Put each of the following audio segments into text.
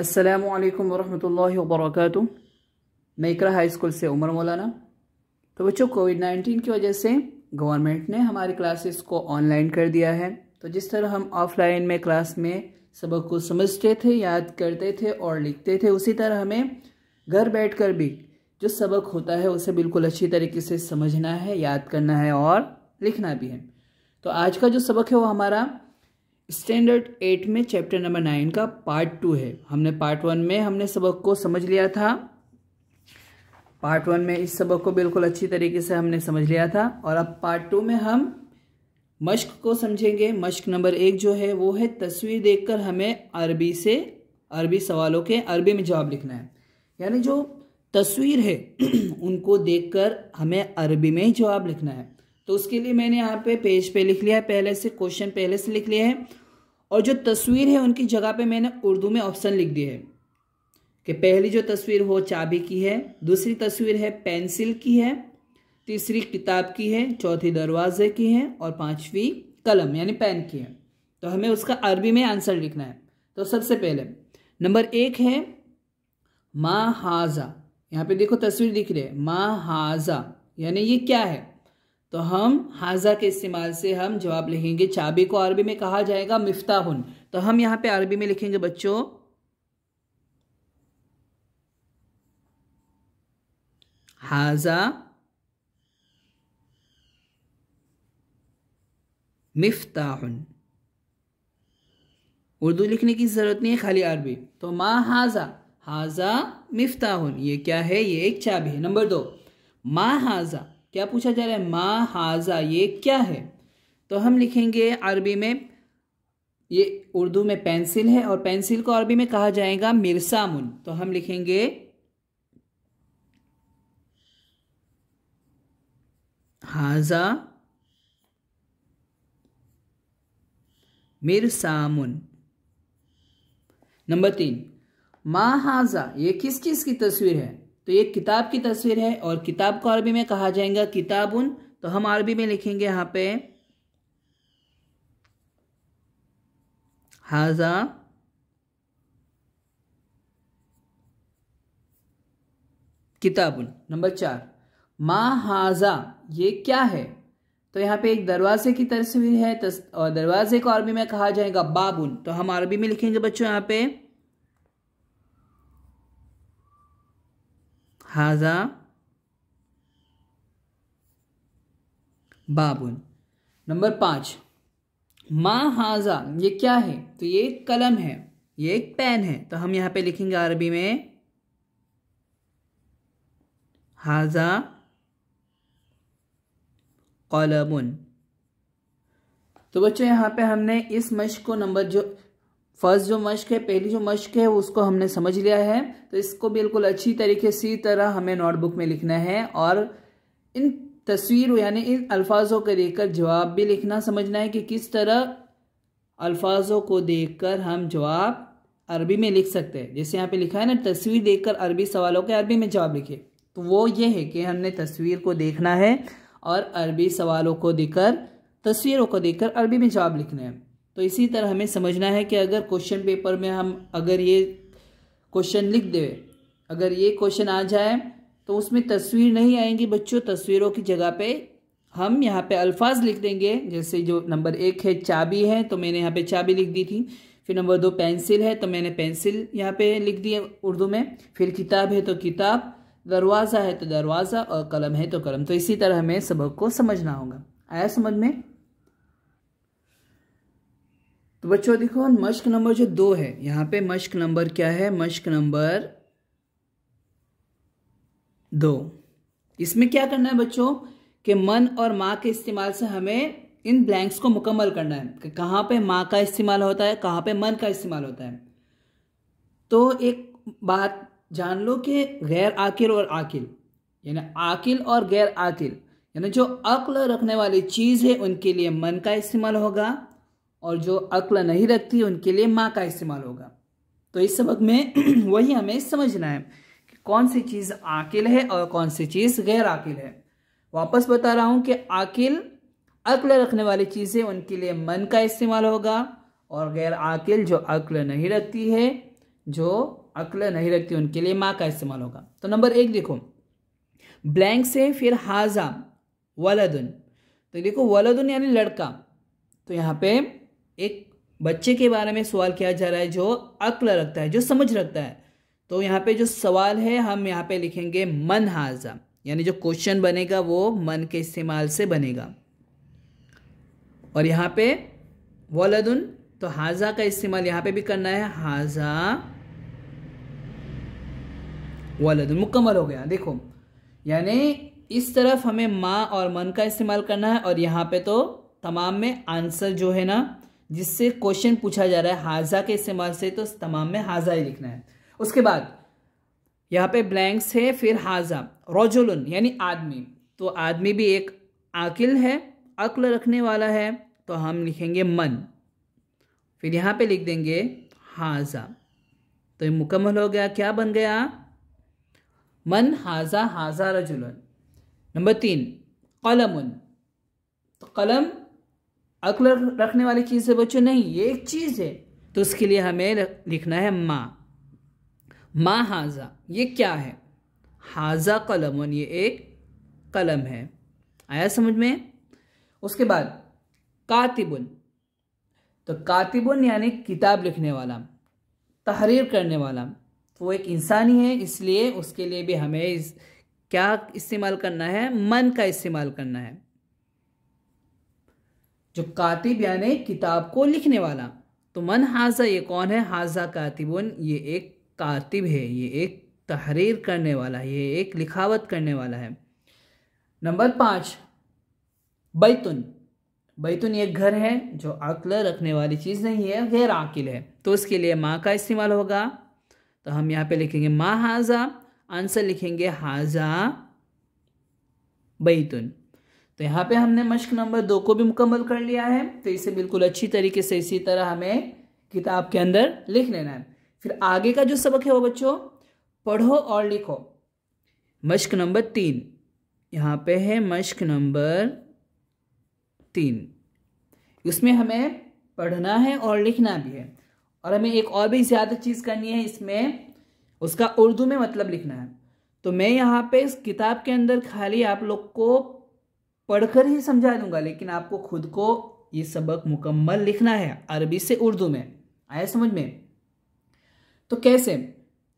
असलकम वरहमल मैं इकरा हाई स्कूल से उमर मौलाना तो बच्चों कोविड नाइन्टीन की वजह से गवर्नमेंट ने हमारी क्लासेस को ऑनलाइन कर दिया है तो जिस तरह हम ऑफलाइन में क्लास में सबक को समझते थे याद करते थे और लिखते थे उसी तरह हमें घर बैठकर भी जो सबक होता है उसे बिल्कुल अच्छी तरीके से समझना है याद करना है और लिखना भी है तो आज का जो सबक है वो हमारा स्टैंडर्ड एट में चैप्टर नंबर नाइन का पार्ट टू है हमने पार्ट वन में हमने सबक को समझ लिया था पार्ट वन में इस सबक को बिल्कुल अच्छी तरीके से हमने समझ लिया था और अब पार्ट टू में हम मश्क को समझेंगे मश्क नंबर एक जो है वो है तस्वीर देखकर हमें अरबी से अरबी सवालों के अरबी में जवाब लिखना है यानी जो तस्वीर है उनको देख हमें अरबी में जवाब लिखना है तो उसके लिए मैंने यहाँ पे पेज पे लिख लिया है पहले से क्वेश्चन पहले से लिख लिया है और जो तस्वीर है उनकी जगह पे मैंने उर्दू में ऑप्शन लिख दिए है कि पहली जो तस्वीर हो चाबी की है दूसरी तस्वीर है पेंसिल की है तीसरी किताब की है चौथी दरवाजे की है और पांचवी कलम यानी पेन की है तो हमें उसका अरबी में आंसर लिखना है तो सबसे पहले नंबर एक है मा हाजा यहाँ पे देखो तस्वीर दिख रही है मा हाजा यानी ये क्या है तो हम हाजा के इस्तेमाल से हम जवाब लिखेंगे चाबी को अरबी में कहा जाएगा मिफ्ता हन तो हम यहाँ पे अरबी में लिखेंगे बच्चों हाजा मिफ्ताहुन उर्दू लिखने की ज़रूरत नहीं है खाली अरबी तो माँ हाजा हाजा हन ये क्या है ये एक चाबी है नंबर दो मा हाजा क्या पूछा जा रहा है मा हाजा ये क्या है तो हम लिखेंगे अरबी में ये उर्दू में पेंसिल है और पेंसिल को अरबी में कहा जाएगा मिरसामुन तो हम लिखेंगे हाजा मिरसाम नंबर तीन मा हाजा ये किस चीज़ की तस्वीर है तो ये किताब की तस्वीर है और किताब को अरबी में कहा जाएगा किताबुन तो हम अरबी में लिखेंगे यहाँ पे हाजा किताबुन नंबर चार मा हाजा ये क्या है तो यहाँ पे एक दरवाजे की तस्वीर है तस, और दरवाजे को अरबी में कहा जाएगा बाबुन तो हम अरबी में लिखेंगे बच्चों यहाँ पे हाजा बाबुन नंबर पाँच माँ हाजा ये क्या है तो ये एक कलम है ये एक पेन है तो हम यहाँ पे लिखेंगे अरबी में हाजा कॉलमुन तो बच्चों यहाँ पे हमने इस मश को नंबर जो फर्स्ट जो मश्क है पहली जो मश्क है उसको हमने समझ लिया है तो इसको बिल्कुल अच्छी तरीके से तरह हमें नोटबुक में लिखना है और इन तस्वीर यानी इन अल्फाजों को देखकर जवाब भी लिखना समझना है कि किस तरह अल्फाजों को देखकर हम जवाब अरबी में लिख सकते हैं जैसे यहाँ पे लिखा है ना तस्वीर देखकर अरबी सवालों के अरबी में जवाब लिखे तो वो ये है कि हमने तस्वीर को देखना है और अरबी सवालों को देखकर तस्वीरों को देखकर अरबी में जवाब लिखना है तो इसी तरह हमें समझना है कि अगर क्वेश्चन पेपर में हम अगर ये क्वेश्चन लिख दे अगर ये क्वेश्चन आ जाए तो उसमें तस्वीर नहीं आएंगी बच्चों तस्वीरों की जगह पे हम यहाँ पे अल्फाज लिख देंगे जैसे जो नंबर एक है चाबी है तो मैंने यहाँ पे चाबी लिख दी थी फिर नंबर दो पेंसिल है तो मैंने पेंसिल यहाँ पे लिख दी उर्दू में फिर किताब है तो किताब दरवाज़ा है तो दरवाज़ा और कलम है तो कलम तो इसी तरह हमें सबक को समझना होगा आया समझ में तो बच्चों देखो मश्क नंबर जो दो है यहाँ पे मश्क नंबर क्या है मश्क नंबर दो इसमें क्या करना है बच्चों कि मन और माँ के इस्तेमाल से हमें इन ब्लैंक्स को मुकम्मल करना है कि कहाँ पे माँ का इस्तेमाल होता है कहाँ पे मन का इस्तेमाल होता है तो एक बात जान लो कि गैर आकिल और आकिल यानी आकिल और गैर आकिल यानी जो अक्ल रखने वाली चीज़ है उनके लिए मन का इस्तेमाल होगा और जो अक्ल नहीं रखती उनके लिए माँ का इस्तेमाल होगा तो इस सबक में वही हमें समझना है कि कौन सी चीज़ आकिल है और कौन सी चीज़ गैर आकिल है वापस बता रहा हूँ कि आकिल अक्ल रखने वाली चीज़ें उनके लिए मन का इस्तेमाल होगा और गैर आकिल जो अक्ल नहीं रखती है जो अक्ल नहीं रखती उनके लिए माँ का इस्तेमाल होगा तो नंबर एक देखो ब्लैंक से फिर हाजा वलदन तो देखो वलदन यानी लड़का तो यहाँ पे एक बच्चे के बारे में सवाल किया जा रहा है जो अक्ल रखता है जो समझ रखता है तो यहाँ पे जो सवाल है हम यहाँ पे लिखेंगे मन हाजा यानी जो क्वेश्चन बनेगा वो मन के इस्तेमाल से बनेगा और यहाँ पे वलदुन तो हाजा का इस्तेमाल यहाँ पे भी करना है हाजा वलदुन मुकम्मल हो गया देखो यानी इस तरफ हमें माँ और मन का इस्तेमाल करना है और यहाँ पे तो तमाम में आंसर जो है ना जिससे क्वेश्चन पूछा जा रहा है हाजा के इस्तेमाल से तो तमाम में हाजा ही लिखना है उसके बाद यहाँ पे ब्लैंक्स है फिर हाजा रोजुलन यानी आदमी तो आदमी भी एक आकिल है अक्ल रखने वाला है तो हम लिखेंगे मन फिर यहाँ पे लिख देंगे हाजा तो ये मुकम्मल हो गया क्या बन गया मन हाजा हाजा रजुलन नंबर तीन कलम तो कलम अक्ल रखने वाली चीज़ है बच्चों नहीं ये एक चीज़ है तो उसके लिए हमें लिखना है माँ माँ हाजा ये क्या है हाजा कलम ये एक कलम है आया समझ में उसके बाद कातिबुन तो कातिबुन यानी किताब लिखने वाला तहरीर करने वाला तो वो एक इंसानी है इसलिए उसके लिए भी हमें इस क्या इस्तेमाल करना है मन का इस्तेमाल करना है जो कातिब यानि किताब को लिखने वाला तो मन हाजा ये कौन है हाजा कातिबन ये एक कातिब है ये एक तहरीर करने वाला है ये एक लिखावत करने वाला है नंबर पाँच बैतुन बैतुन ये घर है जो अकल रखने वाली चीज़ नहीं है गैर आकिल है तो उसके लिए माँ का इस्तेमाल होगा तो हम यहाँ पे लिखेंगे माँ हाजा आंसर लिखेंगे हाजा बैतुन तो यहाँ पे हमने मश्क नंबर दो को भी मुकम्मल कर लिया है तो इसे बिल्कुल अच्छी तरीके से इसी तरह हमें किताब के अंदर लिख लेना है फिर आगे का जो सबक है वो बच्चों पढ़ो और लिखो मश्क नंबर तीन यहाँ पे है मश्क नंबर तीन इसमें हमें पढ़ना है और लिखना भी है और हमें एक और भी ज़्यादा चीज़ करनी है इसमें उसका उर्दू में मतलब लिखना है तो मैं यहाँ पे इस किताब के अंदर खाली आप लोग को पढ़कर ही समझा दूंगा लेकिन आपको खुद को ये सबक मुकम्मल लिखना है अरबी से उर्दू में आया समझ में तो कैसे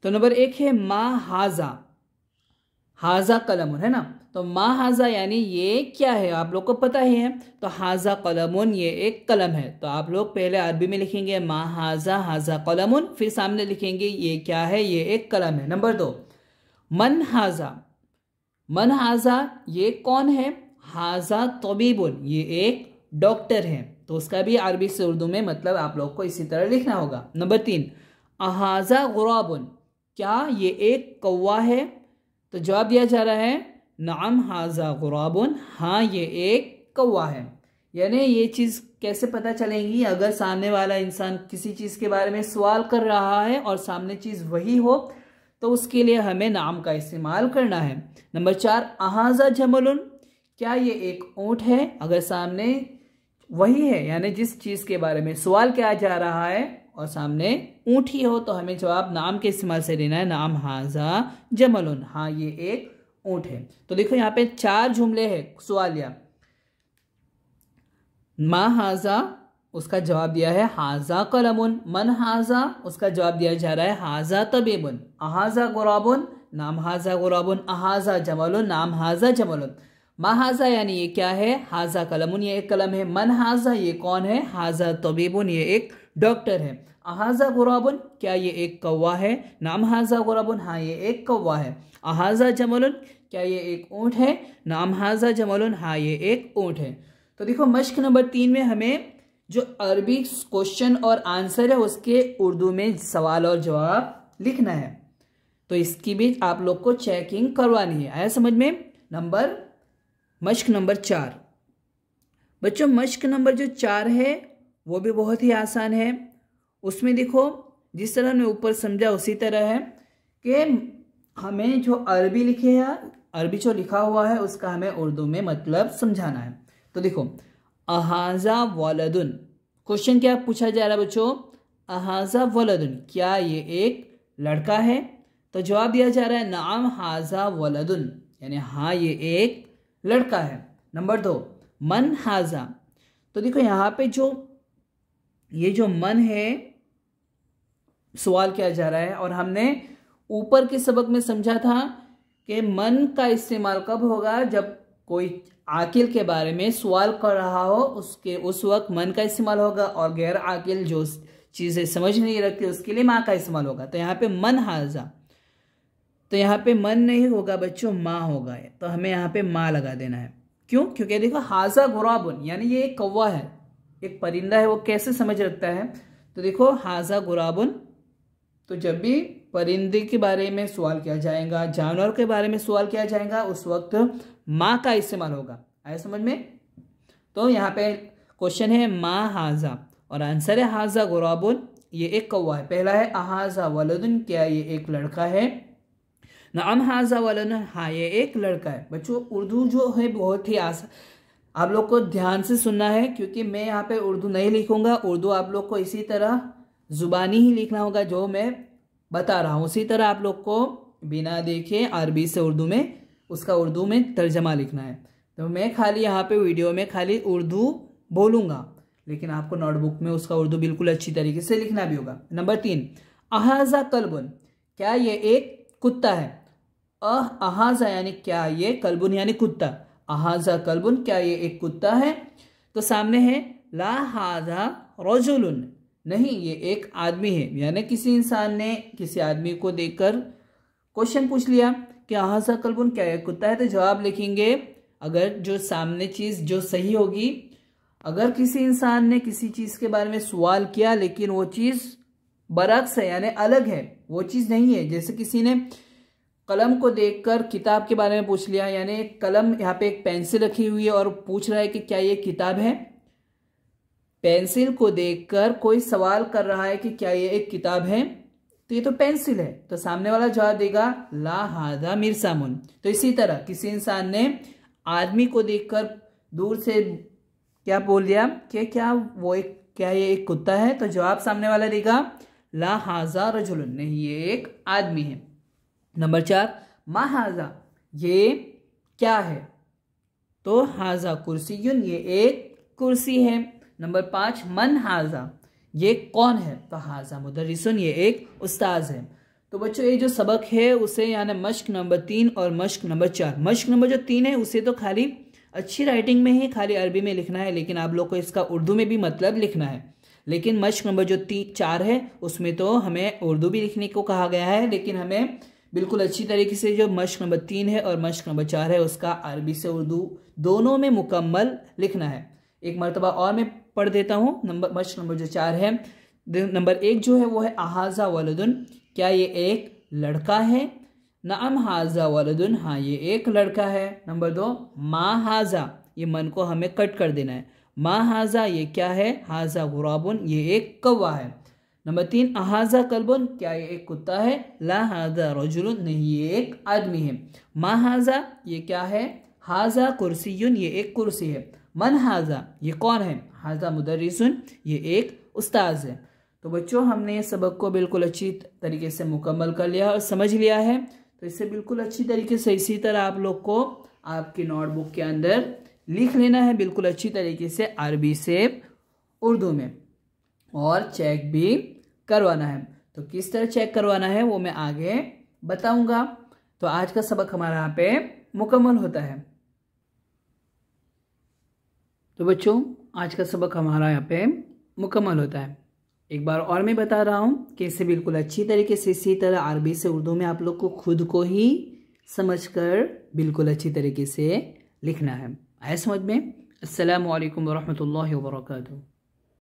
तो नंबर एक है मा हाजा हाजा कलम है ना तो मा हाजा यानी ये क्या है आप लोग को पता ही है तो हाजा कलमुन ये एक कलम है तो आप लोग पहले अरबी में लिखेंगे मा हाजा हाजा कलमुन फिर सामने लिखेंगे ये क्या है ये एक कलम है नंबर दो मन हाजा मन हाजा ये कौन है हाजा तबीबुल ये एक डॉक्टर है तो उसका भी अरबी से उर्दू में मतलब आप लोग को इसी तरह लिखना होगा नंबर तीन अहाजा गुराबुन क्या ये एक कौवा है तो जवाब दिया जा रहा है नाम हाजा गुराबुन हाँ ये एक कौवा है यानी ये चीज़ कैसे पता चलेंगी अगर सामने वाला इंसान किसी चीज़ के बारे में सवाल कर रहा है और सामने चीज़ वही हो तो उसके लिए हमें नाम का इस्तेमाल करना है नंबर चार अहाजा जमलुन क्या ये एक ऊँट है अगर सामने वही है यानी जिस चीज़ के बारे में सवाल क्या जा रहा है और सामने ऊंट ही हो तो हमें जवाब नाम के इस्तेमाल से लेना है नाम हाजा जमलुन हाँ ये एक ऊंट है तो देखो यहाँ पे चार जुमले हैं सवालिया मा हाजा उसका जवाब दिया है हाजा कलमुन मन हाजा उसका जवाब दिया जा रहा है हाजा तबेबुन अहाजा गुराबुन नाम हाजा गुराबुन अहाजा जमलुन नाम हाजा जमलुन महाजा यानी ये क्या है हाजा कलम ये एक कलम है मन हाजा ये कौन है हाजा तबीबुन ये एक डॉक्टर है अहाजा गुराबुन क्या ये एक कौवा है नाम हाजा गुराबुन हाँ ये एक कौवा है अहाजा जमलुन क्या ये एक ऊँट है नाम हाजा जमलुन हाँ ये एक ऊँट है तो देखो मश्क नंबर तीन में हमें जो अरबी क्वेश्चन और आंसर है उसके उर्दू में सवाल और जवाब लिखना है तो इसकी भी आप लोग को चेकिंग करवानी है आया समझ में नंबर मश्क नंबर चार बच्चों मश्क नंबर जो चार है वो भी बहुत ही आसान है उसमें देखो जिस तरह मैं ऊपर समझा उसी तरह है कि हमें जो अरबी लिखे है अरबी जो लिखा हुआ है उसका हमें उर्दू में मतलब समझाना है तो देखो अहाजा वालदन क्वेश्चन क्या पूछा जा रहा है बच्चों अहाजा वालदन क्या ये एक लड़का है तो जवाब दिया जा रहा है नाम हाजा वालदन यानी हाँ ये एक लड़का है नंबर दो मन हाजा तो देखो यहाँ पे जो ये जो मन है सवाल किया जा रहा है और हमने ऊपर के सबक में समझा था कि मन का इस्तेमाल कब होगा जब कोई आकिल के बारे में सवाल कर रहा हो उसके उस वक्त मन का इस्तेमाल होगा और गैर आकिल जो चीज़ें समझ नहीं रखती उसके लिए माँ का इस्तेमाल होगा तो यहाँ पे मन हाजा तो यहाँ पे मन नहीं होगा बच्चों माँ होगा तो हमें यहाँ पे माँ लगा देना है क्यों क्योंकि देखो हाजा गुराबुन यानी ये एक कौवा है एक परिंदा है वो कैसे समझ रखता है तो देखो हाजा गुराबुन तो जब भी परिंदे के बारे में सवाल किया जाएगा जानवर के बारे में सवाल किया जाएगा उस वक्त माँ का इस्तेमाल होगा आए समझ में तो यहाँ पे क्वेश्चन है माँ हाजा और आंसर है हाजा गुराबुन ये एक कौवा है पहला है अहाजा वलदुन क्या ये एक लड़का है ना अम हाजा ना हाँ ये एक लड़का है बच्चों उर्दू जो है बहुत ही आसान आप लोग को ध्यान से सुनना है क्योंकि मैं यहाँ पे उर्दू नहीं लिखूंगा उर्दू आप लोग को इसी तरह ज़ुबानी ही लिखना होगा जो मैं बता रहा हूँ उसी तरह आप लोग को बिना देखे अरबी से उर्दू में उसका उर्दू में तर्जमा लिखना है तो मैं खाली यहाँ पे वीडियो में खाली उर्दू बोलूँगा लेकिन आपको नोटबुक में उसका उर्दू बिल्कुल अच्छी तरीके से लिखना भी होगा नंबर तीन अहाजा कलबन क्या ये एक कुत्ता है अह अहाजा यानी क्या ये कलबुन यानी कुत्ता अहाजा कलबुन क्या ये एक कुत्ता है तो सामने है ला हाजा रजुलन नहीं ये एक आदमी है यानी किसी इंसान ने किसी आदमी को देखकर क्वेश्चन पूछ लिया कि अहाजा कलबुन क्या ये कुत्ता है तो जवाब लिखेंगे अगर जो सामने चीज़ जो सही होगी अगर किसी इंसान ने किसी चीज़ के बारे में सवाल किया लेकिन वो चीज़ बरक्स है यानी अलग है वो चीज़ नहीं है जैसे किसी ने कलम को देखकर किताब के बारे में पूछ लिया यानी कलम यहाँ पे एक पेंसिल रखी हुई है और पूछ रहा है कि क्या ये किताब है पेंसिल को देखकर कोई सवाल कर रहा है कि क्या ये एक किताब है तो ये तो पेंसिल है तो सामने वाला जवाब देगा ला हादा मिर्सामुन तो इसी तरह किसी इंसान ने आदमी को देखकर दूर से क्या बोल दिया कि क्या वो एक क्या ये एक कुत्ता है तो जवाब सामने वाला देगा ला हाजा रजुल नहीं ये एक आदमी है नंबर चार मा हाजा ये क्या है तो हाजा कुर्सी यून ये एक कुर्सी है नंबर पाँच मन हाजा ये कौन है तो हाजा मुदरसन ये एक उस्ताज है तो बच्चों ये जो सबक है उसे यानी मश्क नंबर तीन और मश्क नंबर चार मश्क नंबर जो तीन है उसे तो खाली अच्छी राइटिंग में ही खाली अरबी में लिखना है लेकिन आप लोग को इसका उर्दू में भी मतलब लिखना है लेकिन मश्क नंबर जो तीन चार है उसमें तो हमें उर्दू भी लिखने को कहा गया है लेकिन हमें बिल्कुल अच्छी तरीके से जो मश्क नंबर तीन है और मश्क नंबर चार है उसका अरबी से उर्दू दोनों में मुकम्मल लिखना है एक मरतबा और मैं पढ़ देता हूँ नंबर मश्क नंबर जो चार है नंबर एक जो है वो है अहाजा वालदन क्या ये एक लड़का है नाम हाजा वालदन हाँ ये एक लड़का है नंबर दो माँ हाजा ये मन को हमें कट कर देना है माँ हाजा ये क्या है हाजा गुराबन ये एक कौवा है नंबर तीन अहाजा कलबन क्या ये एक कुत्ता है ला हाजा रजुल नहीं ये एक आदमी है माहाजा हाजा ये क्या है हाजा कुर्सी ये एक कुर्सी है मन हाजा ये कौन है हाजा मुदरसन ये एक उस्ताज है तो बच्चों हमने सबक को बिल्कुल अच्छी तरीके से मुकम्मल कर लिया और समझ लिया है तो इसे बिल्कुल अच्छी तरीके से इसी तरह आप लोग को आपकी नोटबुक के अंदर लिख लेना है बिल्कुल अच्छी तरीके से अरबी से उर्दू में और चेक भी करवाना है तो किस तरह चेक करवाना है वो मैं आगे बताऊंगा तो आज का सबक हमारा यहाँ पे मुकम्मल होता है तो बच्चों आज का सबक हमारा यहाँ पे मुकम्मल होता है एक बार और मैं बता रहा हूँ कि इसे बिल्कुल अच्छी तरीके से इसी तरह अरबी से उर्दू में आप लोग को खुद को ही समझ कर बिल्कुल अच्छी तरीके से लिखना है आया समझ में असलकम वरहमल वर्का